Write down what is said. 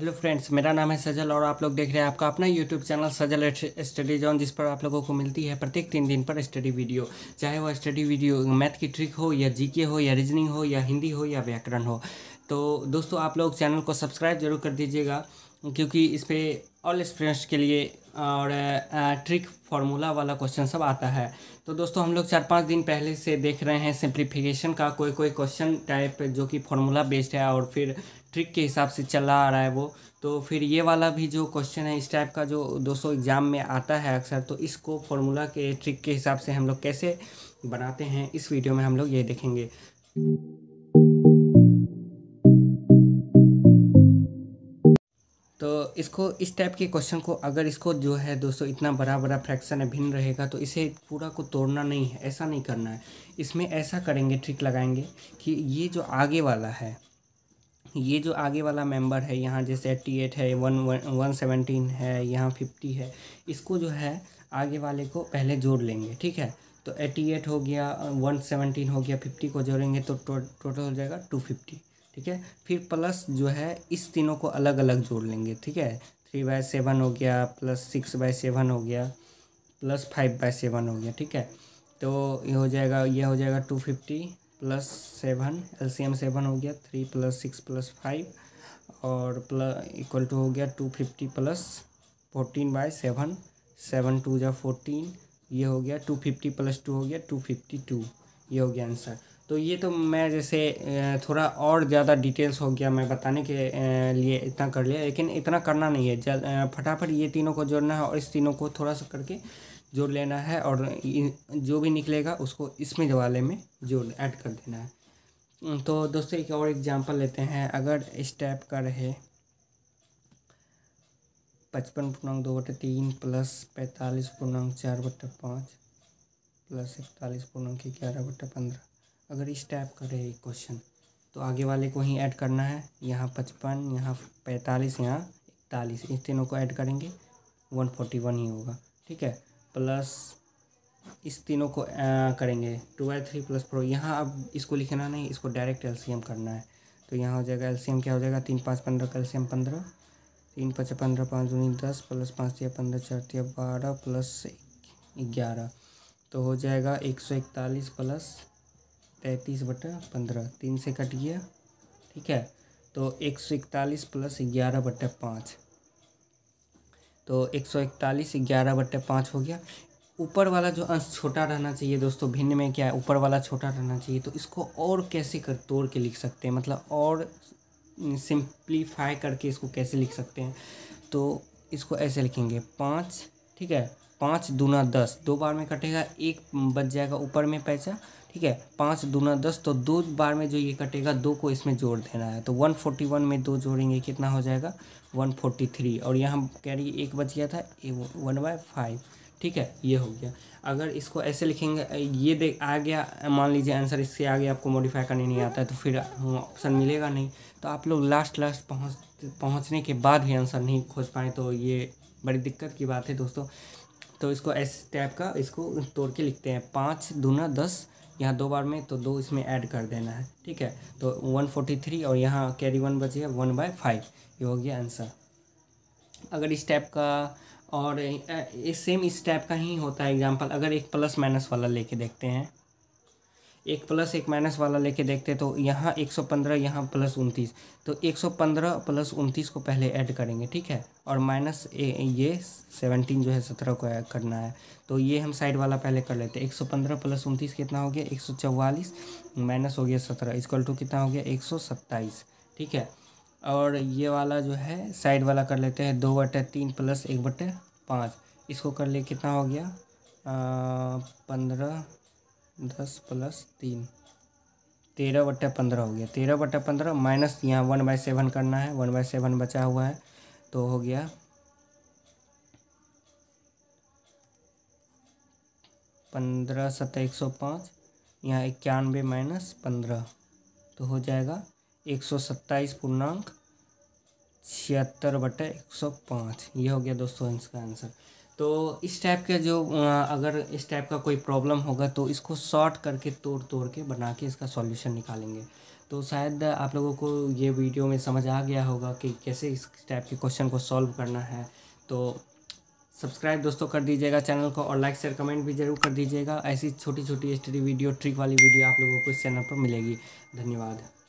hello friends मेरा नाम है सजल और आप लोग देख रहे हैं आपका अपना YouTube channel Sajal study zone जिस पर आप लोगों को मिलती है प्रत्येक तीन दिन पर स्टडी वीडियो चाहे वह स्टडी वीडियो मैथ की ट्रिक हो या जीके हो या रीजनिंग हो या हिंदी हो या व्याकरण हो तो दोस्तों आप लोग चैनल को सब्सक्राइब जरूर कर दीजिएगा क्योंकि इस पर ऑल स्टूडेंट्स के लिए और ट्रिक फार्मूला वाला क्वेश्चन सब आता है तो दोस्तों हम लोग चार पाँच दिन पहले से देख रहे हैं सिंप्लीफिकेशन का कोई कोई क्वेश्चन टाइप जो कि फार्मूला बेस्ड है और फिर ट्रिक के हिसाब से चला आ रहा है वो तो फिर ये वाला भी जो क्वेश्चन है इस टाइप का जो दोस्तों एग्ज़ाम में आता है अक्सर तो इसको फार्मूला के ट्रिक के हिसाब से हम लोग कैसे बनाते हैं इस वीडियो में हम लोग ये देखेंगे इसको इस टाइप के क्वेश्चन को अगर इसको जो है दोस्तों इतना बड़ा बड़ा फ्रैक्शन है भिन्न रहेगा तो इसे पूरा को तोड़ना नहीं है ऐसा नहीं करना है इसमें ऐसा करेंगे ट्रिक लगाएंगे कि ये जो आगे वाला है ये जो आगे वाला मेंबर है यहाँ जैसे एट्टी एट है वन वन सेवनटीन है यहाँ फिफ्टी है इसको जो है आगे वाले को पहले जोड़ लेंगे ठीक है तो एट्टी एट हो गया वन सेवनटीन हो गया फिफ्टी को जोड़ेंगे तो टोटल हो जाएगा टू फिफ्टी ठीक है फिर प्लस जो है इस तीनों को अलग अलग जोड़ लेंगे ठीक है थ्री बाय सेवन हो गया प्लस सिक्स बाय सेवन हो गया प्लस फाइव बाय सेवन हो गया ठीक है तो ये हो जाएगा ये हो जाएगा two fifty plus seven L C M seven हो गया three plus six plus five और प्लस इक्वल टू हो गया two fifty plus fourteen by seven seven two या फोर्टीन ये हो गया टू फिफ्टी प्लस टू हो गया टू फिफ्टी टू ये हो गया आंसर तो ये तो मैं जैसे थोड़ा और ज़्यादा डिटेल्स हो गया मैं बताने के लिए इतना कर लिया लेकिन इतना करना नहीं है जल फटाफट ये तीनों को जोड़ना है और इस तीनों को थोड़ा सा करके जोड़ लेना है और जो भी निकलेगा उसको इसमें वाले में जोड़ ऐड कर देना है तो दोस्तों एक और एग्जांपल लेते हैं अगर इस टाइप का रहे पचपन पूर्णांक दो बटे तीन प्लस पैंतालीस पूर्णांक चार बटे पाँच प्लस इकतालीस पूर्णांक ग्यारह बटे पंद्रह अगर इस टाइप का रहे क्वेश्चन तो आगे वाले को ही ऐड करना है यहाँ पचपन यहाँ पैंतालीस यहाँ इकतालीस इस तीनों को ऐड करेंगे वन फोर्टी वन ही होगा ठीक है प्लस इस तीनों को आ, करेंगे two by three plus four यहाँ अब इसको लिखना नहीं इसको डायरेक्ट एलसीएम करना है तो यहाँ हो जाएगा एलसीएम क्या हो जाएगा तीन पाँच पंद्रह का एलसीएम पंद्रह तीन पच पंद्रह पाँच दूनी दस प्लस पाँच तिया पंद्रह चार बारह प्लस ग्यारह तो हो जाएगा एक सौ इकतालीस प्लस पैंतीस बटा पंद्रह तीन से कट गया ठीक है तो एक सौ इकतालीस प्लस ग्यारह बटे पाँच तो एक सौ इकतालीस ग्यारह बट्टे पाँच हो गया ऊपर वाला जो अंश छोटा रहना चाहिए दोस्तों भिन्न में क्या है ऊपर वाला छोटा रहना चाहिए तो इसको और कैसे कर तोड़ के लिख सकते हैं मतलब और सिंप्लीफाई करके इसको कैसे लिख सकते हैं तो इसको ऐसे लिखेंगे पाँच ठीक है पाँच दूना दस दो बार में कटेगा एक बच जाएगा ऊपर में पैसा ठीक है पाँच दूना दस तो दो बार में जो ये कटेगा दो को इसमें जोड़ देना है तो वन फोर्टी वन में दो जोड़ेंगे कितना हो जाएगा वन फोर्टी थ्री और यहाँ कैरी एक बच गया था ए वन बाय फाइव ठीक है ये हो गया अगर इसको ऐसे लिखेंगे ये देख आ गया मान लीजिए आंसर इससे आगे आपको मॉडिफाई करने नहीं आता है तो फिर ऑप्शन मिलेगा नहीं तो आप लोग लास्ट लास्ट पहुँच पहुँचने के बाद भी आंसर नहीं खोज पाए तो ये बड़ी दिक्कत की बात है दोस्तों तो इसको ऐसे टाइप का इसको तोड़ के लिखते हैं पाँच दूना दस यहाँ दो बार में तो दो इसमें ऐड कर देना है ठीक है तो वन थ्री और यहाँ कैरी वन है वन बाय फाइव ये हो गया आंसर अगर इस टाइप का और सेम इस टाइप का ही होता है एग्जाम्पल अगर एक प्लस माइनस वाला लेके देखते हैं एक प्लस एक माइनस वाला लेके देखते तो यहाँ एक सौ पंद्रह यहाँ प्लस उनतीस तो एक सौ पंद्रह प्लस उनतीस को पहले ऐड करेंगे ठीक है और माइनस ये सेवनटीन जो है सत्रह को ऐड करना है तो ये हम साइड वाला पहले कर लेते हैं एक सौ पंद्रह प्लस उनतीस कितना हो गया एक सौ चौवालीस माइनस हो गया सत्रह इसकल टू कितना हो गया एक सौ सत्ताईस ठीक है और ये वाला जो है साइड वाला कर लेते हैं दो बटे तीन प्लस एक बटे पाँच इसको कर ले कितना हो गया पंद्रह दस प्लस तीन तेरह बट्टा पंद्रह हो गया तेरह बट्टा पंद्रह माइनस यहाँ वन बाई सेवन करना है वन बाई सेवन बचा हुआ है तो हो गया पंद्रह सतह एक सौ पाँच यहाँ इक्यानवे माइनस पंद्रह तो हो जाएगा एक सौ सत्ताईस पूर्णांक छिहत्तर बटे एक सौ पाँच ये हो गया दोस्तों इसका आंसर तो इस टाइप का जो अगर इस टाइप का कोई प्रॉब्लम होगा तो इसको शॉर्ट करके तोड़ तोड़ के बना के इसका सॉल्यूशन निकालेंगे तो शायद आप लोगों को ये वीडियो में समझ आ गया होगा कि कैसे इस टाइप के क्वेश्चन को सॉल्व करना है तो सब्सक्राइब दोस्तों कर दीजिएगा चैनल को और लाइक शेयर कमेंट भी जरूर कर दीजिएगा ऐसी छोटी छोटी स्टडी वीडियो ट्रिक वाली वीडियो आप लोगों को इस चैनल पर मिलेगी धन्यवाद